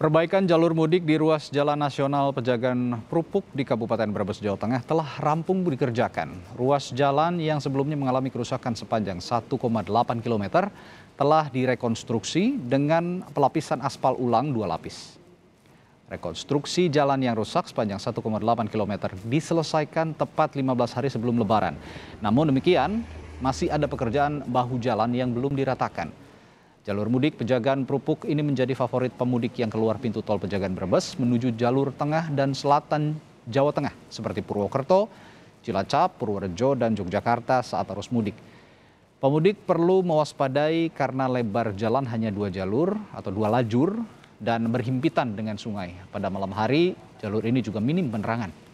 Perbaikan jalur mudik di ruas Jalan Nasional Pejagan Prupuk di Kabupaten Brebes, Jawa Tengah telah rampung dikerjakan. Ruas jalan yang sebelumnya mengalami kerusakan sepanjang 1,8 km telah direkonstruksi dengan pelapisan aspal ulang dua lapis. Rekonstruksi jalan yang rusak sepanjang 1,8 km diselesaikan tepat 15 hari sebelum lebaran. Namun demikian, masih ada pekerjaan bahu jalan yang belum diratakan. Jalur mudik pejagaan Perupuk ini menjadi favorit pemudik yang keluar pintu tol pejagaan Brebes menuju jalur tengah dan selatan Jawa Tengah seperti Purwokerto, Cilacap, Purworejo, dan Yogyakarta saat arus mudik. Pemudik perlu mewaspadai karena lebar jalan hanya dua jalur atau dua lajur dan berhimpitan dengan sungai. Pada malam hari, jalur ini juga minim penerangan.